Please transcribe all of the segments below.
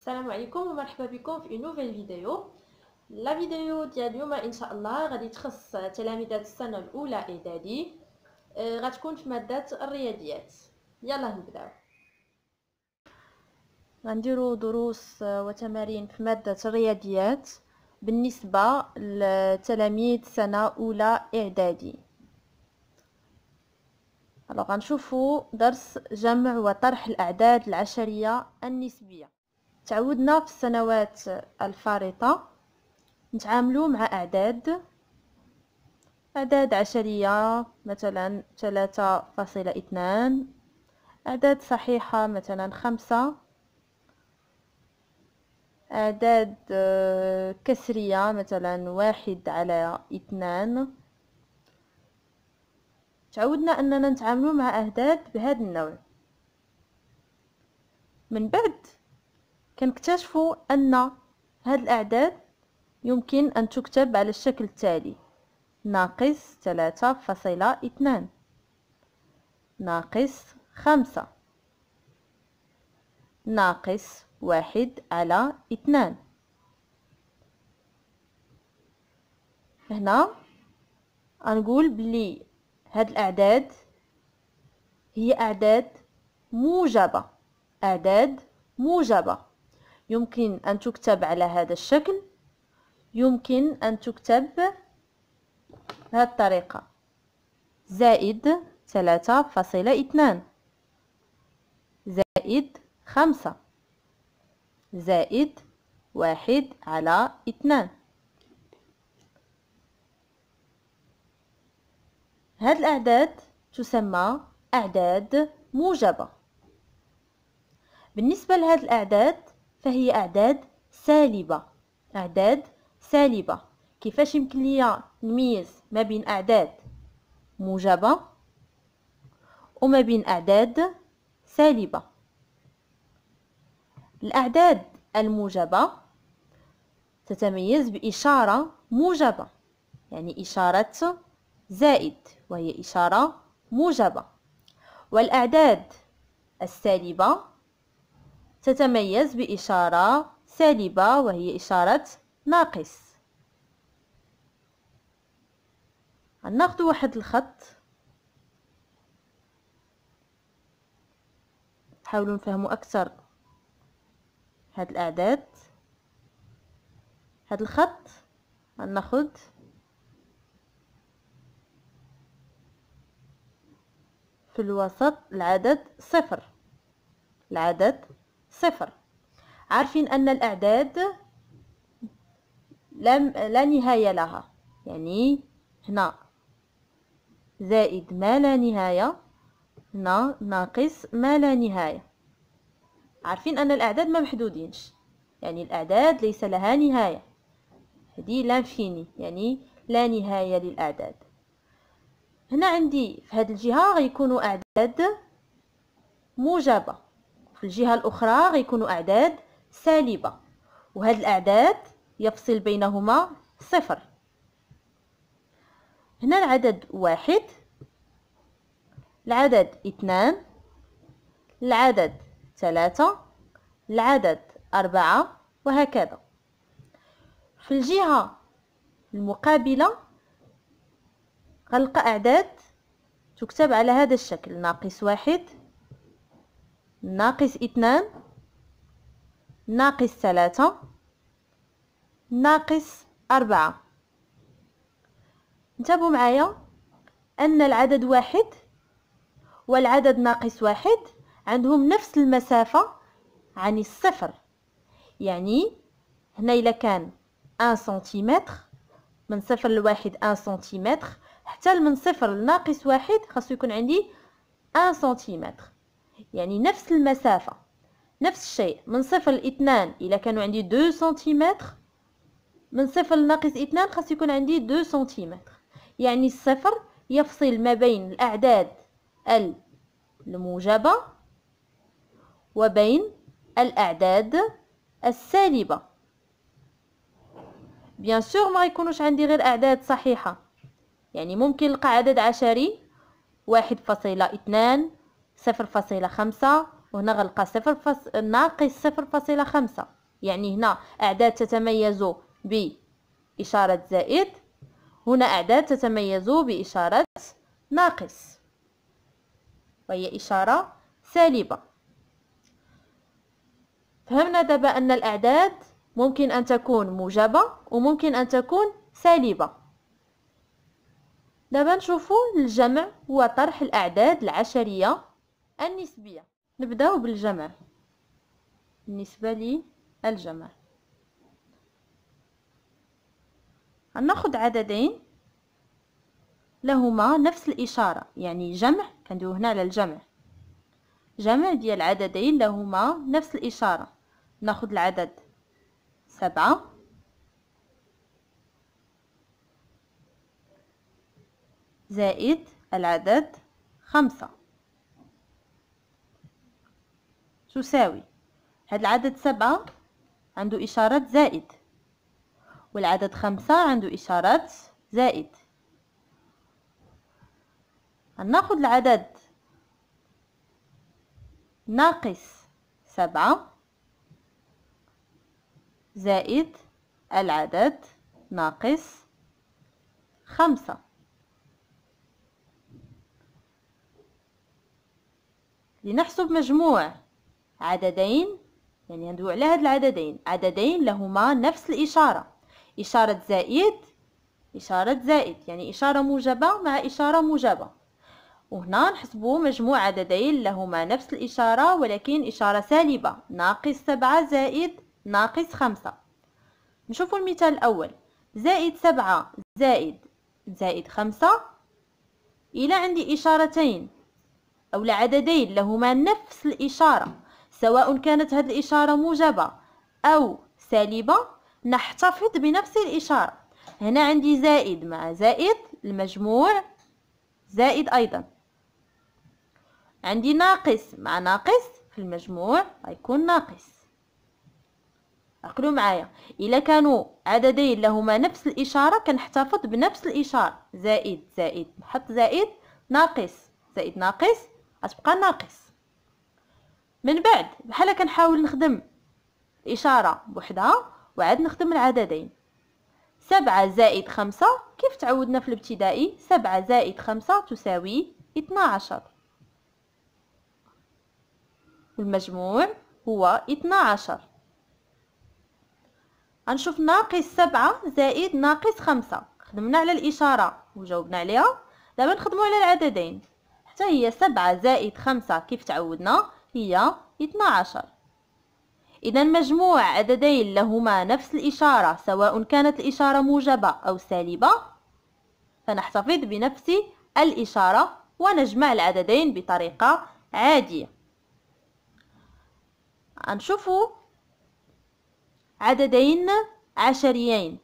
السلام عليكم ومرحبا بكم في نوفيل فيديو لا فيديو ديال اليوم ان شاء الله غادي تخص تلاميذات السنه الاولى اعدادي غتكون في ماده الرياضيات يلا نبداو غنديروا دروس وتمارين في ماده الرياضيات بالنسبه لتلاميذ سنه اولى اعدادي الو غنشوفوا درس جمع وطرح الاعداد العشريه النسبيه تعودنا في السنوات الفارطة نتعاملو مع أعداد أعداد عشرية مثلا ثلاثة فاصلة اثنان أعداد صحيحة مثلا خمسة أعداد آه، كسرية مثلا واحد على اثنان تعودنا أننا نتعاملو مع أعداد بهذا النوع من بعد كنكتشفوا أن هاد الأعداد يمكن أن تكتب على الشكل التالي ناقص ثلاثة فاصلة اثنان ناقص خمسة ناقص واحد على اثنان هنا غنقول بلي هاد الأعداد هي أعداد موجبة أعداد موجبة يمكن أن تكتب على هذا الشكل يمكن أن تكتب بهذه الطريقة زائد ثلاثة فاصلة اثنان زائد خمسة زائد واحد على اثنان هاد الأعداد تسمى أعداد موجبة بالنسبة لهاد الأعداد فهي أعداد سالبة أعداد سالبة كيفاش يمكن لي نميز ما بين أعداد موجبة وما بين أعداد سالبة الأعداد الموجبة تتميز بإشارة موجبة يعني إشارة زائد وهي إشارة موجبة والأعداد السالبة تتميز بإشارة سالبة وهي إشارة ناقص ناخذ واحد الخط حاولوا نفهموا أكثر هاد الأعداد هاد الخط ناخذ في الوسط العدد صفر العدد صفر عارفين أن الأعداد لم لا نهاية لها يعني هنا زائد ما لا نهاية هنا ناقص ما لا نهاية عارفين أن الأعداد ما محدودينش يعني الأعداد ليس لها نهاية هذه لانفيني يعني لا نهاية للأعداد هنا عندي في هذه الجهة غيكونوا أعداد موجبة في الجهة الأخرى غيكونوا أعداد سالبة وهاد الأعداد يفصل بينهما صفر هنا العدد واحد العدد اثنان العدد ثلاثة العدد أربعة وهكذا في الجهة المقابلة غلق أعداد تكتب على هذا الشكل ناقص واحد ناقص اثنان ناقص ثلاثة ناقص أربعة انتبهوا معايا أن العدد واحد والعدد ناقص واحد عندهم نفس المسافة عن الصفر يعني هنا إلا كان أن سنتيمتر من صفر لواحد أن سنتيمتر حتى من صفر لناقص واحد خاصو يكون عندي أن سنتيمتر يعني نفس المسافة نفس الشيء من صفر لاثنان إلا كانوا عندي دو سنتيمتر من صفر لناقص اثنان خاص يكون عندي دو سنتيمتر يعني الصفر يفصل ما بين الأعداد الموجبة وبين الأعداد السالبة بيان سور ما يكونوش عندي غير أعداد صحيحة يعني ممكن نلقى عدد عشري واحد فاصلة اثنان صفر فاصلة خمسة وهنا غنلقى صفر فص... ناقص صفر فاصلة خمسة يعني هنا أعداد تتميز بإشارة زائد هنا أعداد تتميز بإشارة ناقص وهي إشارة سالبة فهمنا دابا أن الأعداد ممكن أن تكون موجبة وممكن أن تكون سالبة دابا نشوفوا الجمع وطرح الأعداد العشرية النسبية نبداو بالجمع بالنسبة للجمع نأخذ عددين لهما نفس الإشارة يعني جمع كندوي هنا على الجمع جمع ديال عددين لهما نفس الإشارة ناخد العدد سبعة زائد العدد خمسة تساوي هاد العدد سبعة عنده إشارة زائد والعدد خمسة عنده إشارة زائد نأخذ العدد ناقص سبعة زائد العدد ناقص خمسة لنحسب مجموع عددين يعني ندوي على هاد العددين عددين لهما نفس الإشارة إشارة زائد إشارة زائد يعني إشارة موجبة مع إشارة موجبة وهنا نحسبو مجموع عددين لهما نفس الإشارة ولكن إشارة سالبة ناقص سبعة زائد ناقص خمسة نشوفو المثال الأول زائد سبعة زائد زائد خمسة إلى عندي إشارتين أو عددين لهما نفس الإشارة سواء كانت هذه الإشارة موجبة أو سالبة نحتفظ بنفس الإشارة هنا عندي زائد مع زائد المجموع زائد أيضا عندي ناقص مع ناقص في المجموع غيكون ناقص أقلوا معايا الا كانوا عددين لهما نفس الاشاره كنحتفظ بنفس الاشاره زائد زائد نحط زائد ناقص زائد ناقص غتبقى ناقص من بعد بحال كنحاول نخدم الإشارة بوحدها وعاد نخدم العددين سبعة زائد خمسة كيف تعودنا في الابتدائي سبعة زائد خمسة تساوي اثنا عشر والمجموع هو اثنا عشر غنشوف ناقص سبعة زائد ناقص خمسة خدمنا على الإشارة وجاوبنا عليها دابا نخدمو على العددين حتى هي سبعة زائد خمسة كيف تعودنا هي 12 إذا مجموع عددين لهما نفس الإشارة سواء كانت الإشارة موجبة أو سالبة فنحتفظ بنفس الإشارة ونجمع العددين بطريقة عادية نشوف عددين عشريين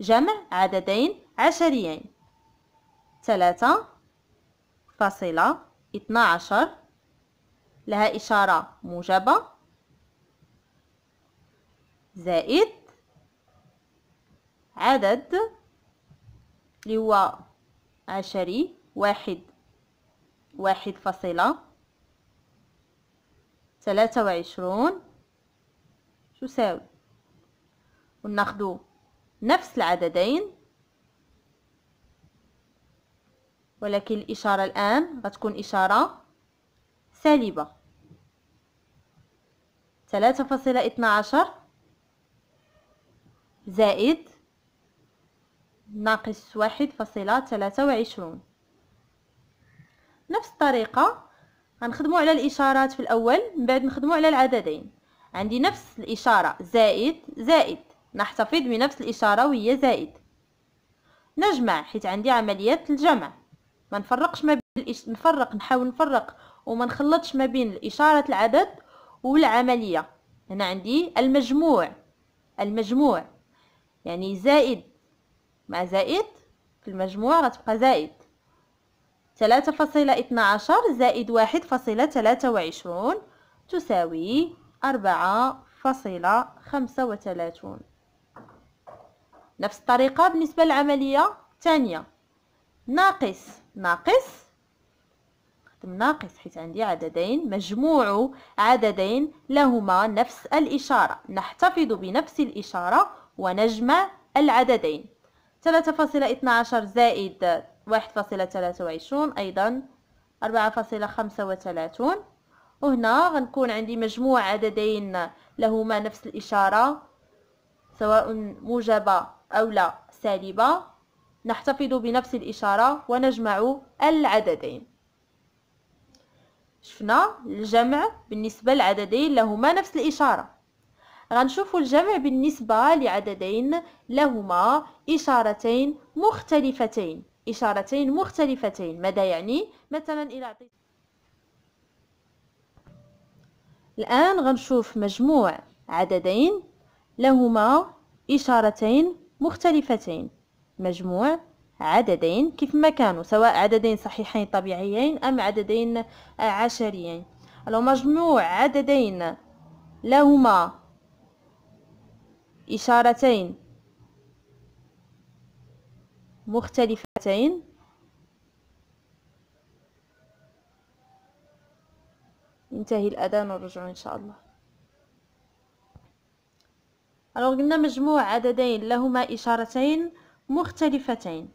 جمع عددين عشريين ثلاثة فاصلة اثنا عشر لها إشارة موجبة زائد عدد اللي هو عشري واحد واحد فاصلة ثلاثة وعشرون تساوي وناخدو نفس العددين ولكن الإشارة الآن غتكون إشارة سالبة ثلاثة فاصلة اثنى عشر زائد ناقص واحد فاصلة ثلاثة وعشرون نفس الطريقة غنخدمو على الإشارات في الأول من بعد نخدمو على العددين عندي نفس الإشارة زائد زائد نحتفظ بنفس الإشارة وهي زائد نجمع حيت عندي عملية الجمع ما نفرقش ما بين الإش... نفرق نحاول نفرق وما نخلطش ما بين إشارة العدد والعملية هنا عندي المجموع المجموع يعني زائد مع زائد في المجموع غتبقى زائد ثلاثة فاصلة اثنى عشر زائد واحد فاصلة ثلاثة وعشرون تساوي أربعة فاصلة خمسة وثلاثون نفس الطريقة بالنسبة للعملية الثانية ناقص ناقص تم ناقص حيت عندي عددين مجموع عددين لهما نفس الإشارة نحتفظ بنفس الإشارة ونجمع العددين 3.12 زائد 1.23 أيضا 4.35 وهنا غنكون عندي مجموع عددين لهما نفس الإشارة سواء موجبة أو لا سالبة نحتفظ بنفس الإشارة ونجمع العددين شفنا الجمع بالنسبة لعددين لهما نفس الإشارة غنشوفوا الجمع بالنسبة لعددين لهما إشارتين مختلفتين إشارتين مختلفتين ماذا يعني؟ مثلا إلى أعطيت الآن غنشوف مجموع عددين لهما إشارتين مختلفتين مجموع عددين كيف ما كانوا سواء عددين صحيحين طبيعيين أم عددين آه، عشريين لو مجموع عددين لهما إشارتين مختلفتين ينتهي الأذان ونرجع إن شاء الله قلنا مجموع عددين لهما إشارتين مختلفتين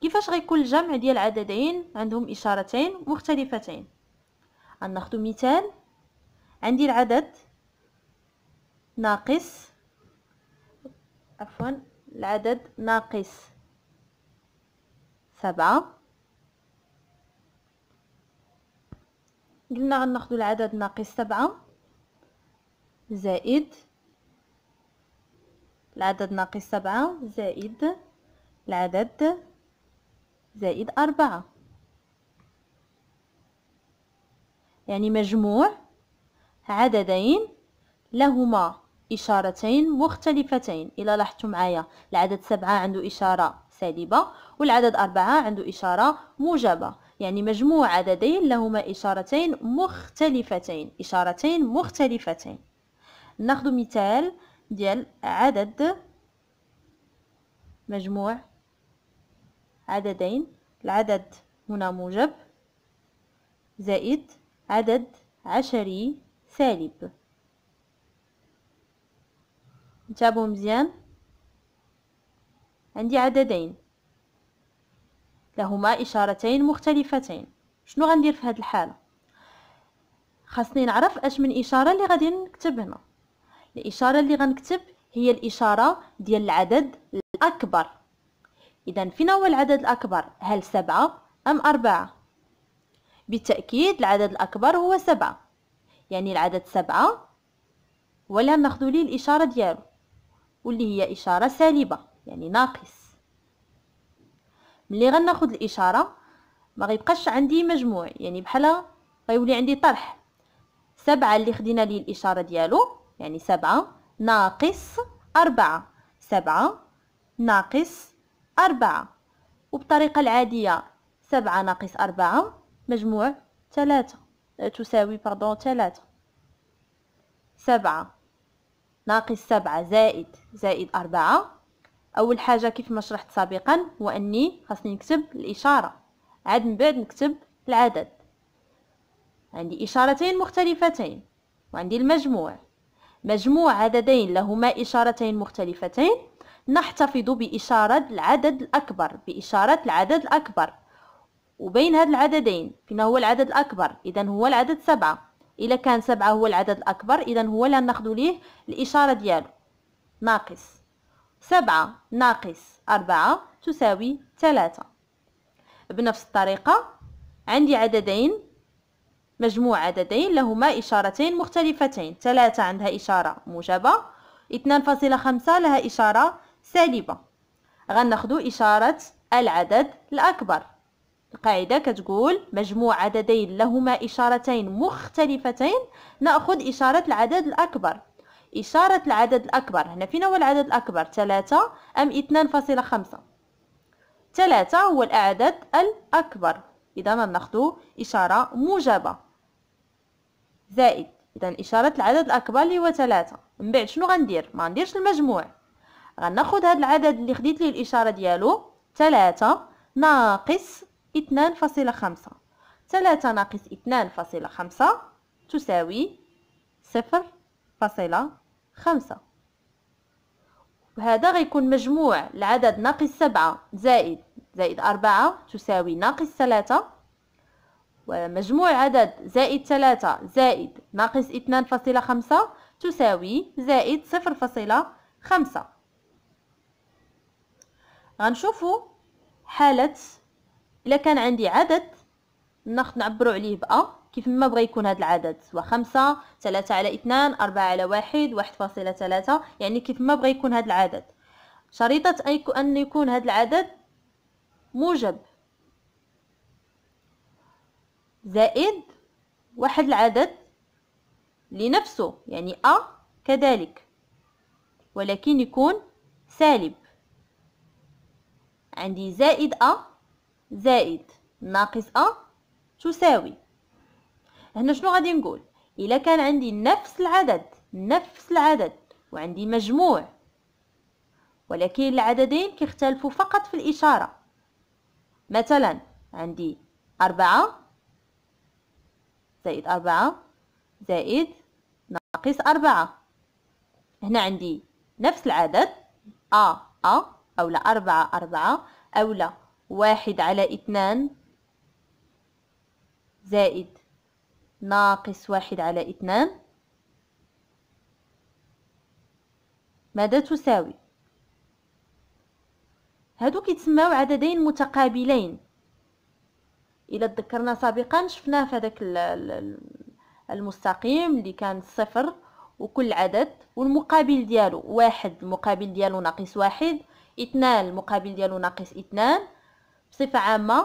كيفاش غيكون الجمع ديال عددين عندهم إشارتين مختلفتين غناخدو مثال عندي العدد ناقص عفوا العدد ناقص سبعة قلنا غناخدو العدد ناقص سبعة زائد العدد ناقص سبعة زائد العدد زائد أربعة يعني مجموع عددين لهما إشارتين مختلفتين إلا لاحظتوا معايا العدد سبعة عنده إشارة سالبة والعدد أربعة عنده إشارة موجبة يعني مجموع عددين لهما إشارتين مختلفتين إشارتين مختلفتين ناخذ مثال ديال عدد مجموع عددين العدد هنا موجب زائد عدد عشري سالب نتابعو مزيان عندي عددين لهما إشارتين مختلفتين شنو غندير في هاد الحالة خاصني نعرف اش من إشارة اللي غادي نكتب هنا الإشارة اللي غنكتب هي الإشارة ديال العدد الأكبر إذا فين هو العدد الأكبر هل سبعة أم أربعة بالتأكيد العدد الأكبر هو سبعة يعني العدد سبعة ولا ناخذ ليه الإشارة ديالو واللي هي إشارة سالبة يعني ناقص ملي غناخد الإشارة ما غيبقاش عندي مجموع يعني بحالا غيولي عندي طرح سبعة اللي خدينا ليه الإشارة ديالو يعني سبعة ناقص أربعة سبعة ناقص أربعة وبطريقة العادية سبعة ناقص أربعة مجموع ثلاثة أه، تساوي باردون ثلاثة سبعة ناقص سبعة زائد زائد أربعة أول حاجة كيف ما شرحت سابقا هو أني خاصني نكتب الإشارة عاد من بعد نكتب العدد عندي إشارتين مختلفتين وعندي المجموع مجموع عددين لهما إشارتين مختلفتين نحتفظ بإشارة العدد الأكبر بإشارة العدد الأكبر وبين هاد العددين فين هو العدد الأكبر إذا هو العدد سبعة إذا كان سبعة هو العدد الأكبر إذا هو اللي نأخذ ليه الإشارة ديالو ناقص سبعة ناقص أربعة تساوي ثلاثة بنفس الطريقة عندي عددين مجموع عددين لهما إشارتين مختلفتين ثلاثة عندها إشارة موجبة فاصلة خمسة لها إشارة سالبة غناخدو إشارة العدد الأكبر القاعدة كتقول مجموع عددين لهما إشارتين مختلفتين نأخذ إشارة العدد الأكبر إشارة العدد الأكبر هنا فين هو العدد الأكبر ثلاثة أم اثنان فاصلة خمسة ثلاثة هو العدد الأكبر إذا نأخذ إشارة موجبة زائد إذا إشارة العدد الأكبر هو ثلاثة من بعد شنو غندير ما نديرش المجموع غناخد هاد العدد اللي خديت ليه الاشاره ديالو 3 ناقص 2.5 3 ناقص 2.5 تساوي 0.5 وهذا غيكون مجموع العدد ناقص 7 زائد زائد 4 تساوي ناقص 3 ومجموع عدد زائد 3 زائد ناقص 2.5 تساوي زائد 0.5 غنشوفو حالة الا كان عندي عدد ناخد نعبرو عليه بأ كيف ما بغى يكون هاد العدد سواء خمسة ثلاثة على اثنان أربعة على واحد واحد فاصلة ثلاثة يعني كيف ما بغى يكون هاد العدد شريطة أن يكون هاد العدد موجب زائد واحد العدد لنفسه يعني أ كذلك ولكن يكون سالب عندي زائد أ زائد ناقص أ تساوي هنا شنو غادي نقول إلا كان عندي نفس العدد نفس العدد وعندي مجموع ولكن العددين كيختلفوا فقط في الإشارة مثلا عندي أربعة زائد أربعة زائد ناقص أربعة هنا عندي نفس العدد أ أ أو لا أربعة أربعة أو لا واحد على اثنان زائد ناقص واحد على اثنان ماذا تساوي هادو كيتسماو عددين متقابلين إلى تذكرنا سابقا شفناه في هذاك المستقيم اللي كان صفر وكل عدد والمقابل ديالو واحد المقابل ديالو ناقص واحد اثنان المقابل ديالو ناقص اثنان بصفة عامة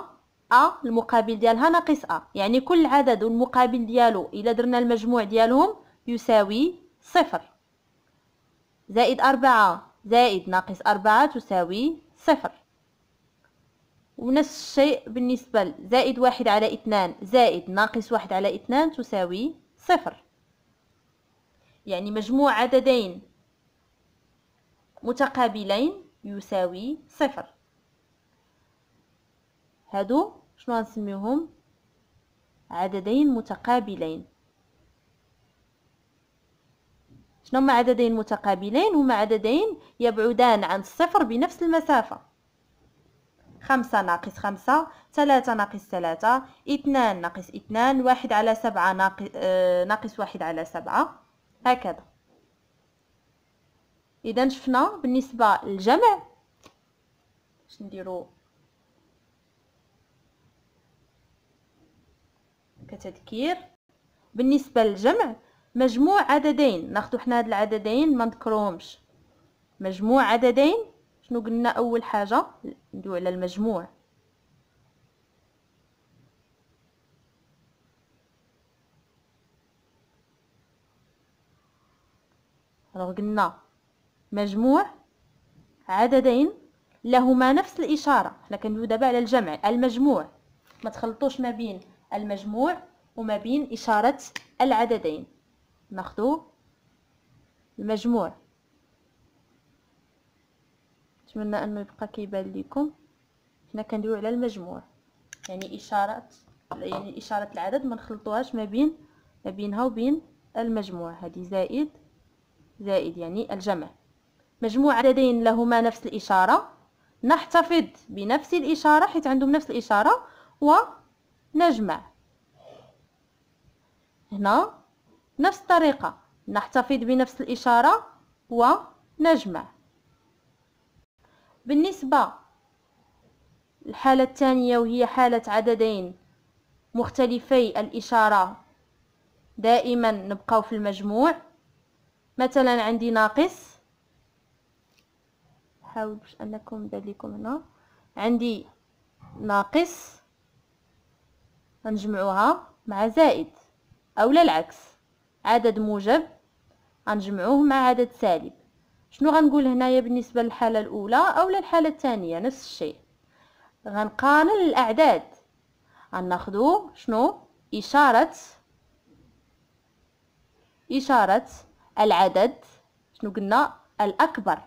أ المقابل ديالها ناقص أ يعني كل عدد والمقابل ديالو إلا درنا المجموع ديالهم يساوي صفر زائد أربعة زائد ناقص أربعة تساوي صفر ونفس الشيء بالنسبة زائد واحد على اثنان زائد ناقص واحد على اثنان تساوي صفر يعني مجموع عددين متقابلين يساوي صفر هادو شنو نسميهم عددين متقابلين شنو هما عددين متقابلين هما عددين يبعدان عن الصفر بنفس المسافة خمسة ناقص خمسة ثلاثة ناقص ثلاثة اثنان ناقص اثنان واحد على سبعة ناقص, آه ناقص واحد على سبعة هكذا اذا شفنا بالنسبه للجمع باش نديرو كتذكير بالنسبه للجمع مجموع عددين ناخذ حنا هاد العددين ما نذكرهمش مجموع عددين شنو قلنا اول حاجه ندوي على المجموع الوغ قلنا مجموع عددين لهما نفس الإشارة حنا كندويو دابا على الجمع المجموع ما تخلطوش ما بين المجموع وما بين إشارة العددين ناخدو المجموع نتمنى انه يبقى كيبان لكم حنا كندويو على المجموع يعني إشارة يعني إشارة العدد ما نخلطوهاش ما بين ما بينها وبين المجموع هذه زائد زائد يعني الجمع مجموع عددين لهما نفس الإشارة نحتفظ بنفس الإشارة حيث عندهم نفس الإشارة ونجمع هنا نفس الطريقة نحتفظ بنفس الإشارة ونجمع بالنسبة الحالة الثانية وهي حالة عددين مختلفي الإشارة دائما نبقاو في المجموع مثلا عندي ناقص نحاول باش انكم دار لكم هنا عندي ناقص غنجمعوها مع زائد اولا العكس عدد موجب غنجمعوه مع عدد سالب شنو غنقول هنايا بالنسبه للحاله الاولى اولا الحاله الثانيه نفس الشيء غنقارن الاعداد غناخذو شنو اشاره اشاره العدد شنو قلنا الاكبر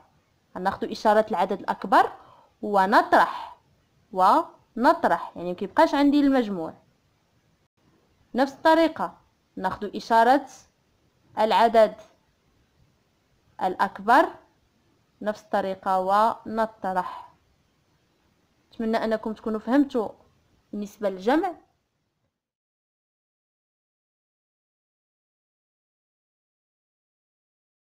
ناخذ إشارة العدد الأكبر ونطرح ونطرح يعني مكيبقاش عندي المجموع نفس الطريقة ناخذ إشارة العدد الأكبر نفس الطريقة ونطرح أتمنى أنكم تكونوا فهمتوا بالنسبة للجمع